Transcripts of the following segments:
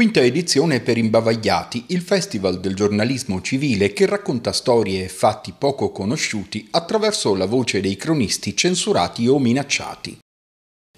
Quinta edizione per Imbavagliati, il festival del giornalismo civile che racconta storie e fatti poco conosciuti attraverso la voce dei cronisti censurati o minacciati.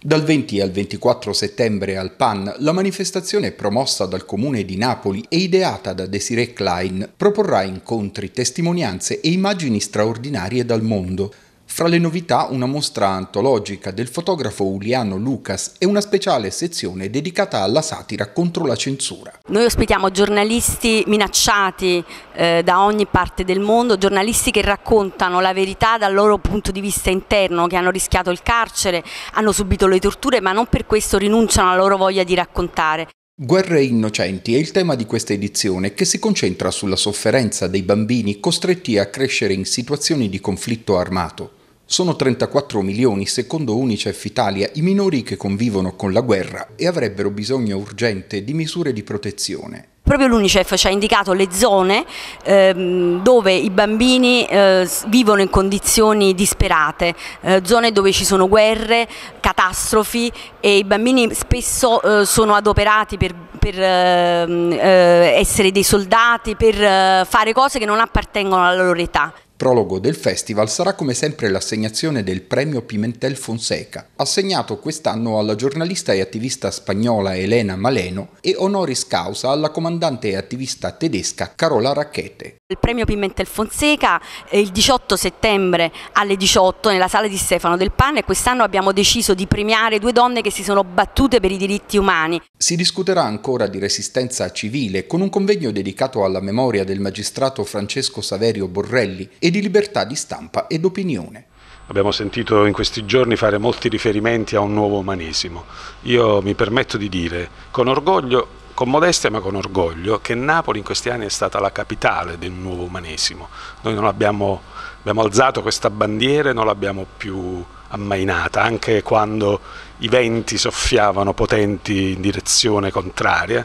Dal 20 al 24 settembre al PAN, la manifestazione promossa dal Comune di Napoli e ideata da Desiree Klein proporrà incontri, testimonianze e immagini straordinarie dal mondo, fra le novità una mostra antologica del fotografo Uliano Lucas e una speciale sezione dedicata alla satira contro la censura. Noi ospitiamo giornalisti minacciati eh, da ogni parte del mondo, giornalisti che raccontano la verità dal loro punto di vista interno, che hanno rischiato il carcere, hanno subito le torture, ma non per questo rinunciano alla loro voglia di raccontare. Guerre innocenti è il tema di questa edizione che si concentra sulla sofferenza dei bambini costretti a crescere in situazioni di conflitto armato. Sono 34 milioni, secondo Unicef Italia, i minori che convivono con la guerra e avrebbero bisogno urgente di misure di protezione. Proprio l'Unicef ci ha indicato le zone ehm, dove i bambini eh, vivono in condizioni disperate, eh, zone dove ci sono guerre, catastrofi e i bambini spesso eh, sono adoperati per, per ehm, eh, essere dei soldati, per eh, fare cose che non appartengono alla loro età. Prologo del festival sarà come sempre l'assegnazione del premio Pimentel Fonseca, assegnato quest'anno alla giornalista e attivista spagnola Elena Maleno e honoris causa alla comandante e attivista tedesca Carola Racchete. Il premio Pimentel Fonseca eh, il 18 settembre alle 18 nella sala di Stefano del Pan e quest'anno abbiamo deciso di premiare due donne che si sono battute per i diritti umani. Si discuterà ancora di resistenza civile con un convegno dedicato alla memoria del magistrato Francesco Saverio Borrelli e di libertà di stampa ed opinione. Abbiamo sentito in questi giorni fare molti riferimenti a un nuovo umanesimo. Io mi permetto di dire con orgoglio con modestia ma con orgoglio che Napoli in questi anni è stata la capitale del nuovo umanesimo. Noi non abbiamo, abbiamo alzato questa bandiera e non l'abbiamo più ammainata, anche quando i venti soffiavano potenti in direzione contraria.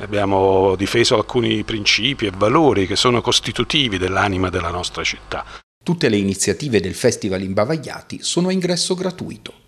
Abbiamo difeso alcuni principi e valori che sono costitutivi dell'anima della nostra città. Tutte le iniziative del Festival Imbavagliati sono a ingresso gratuito.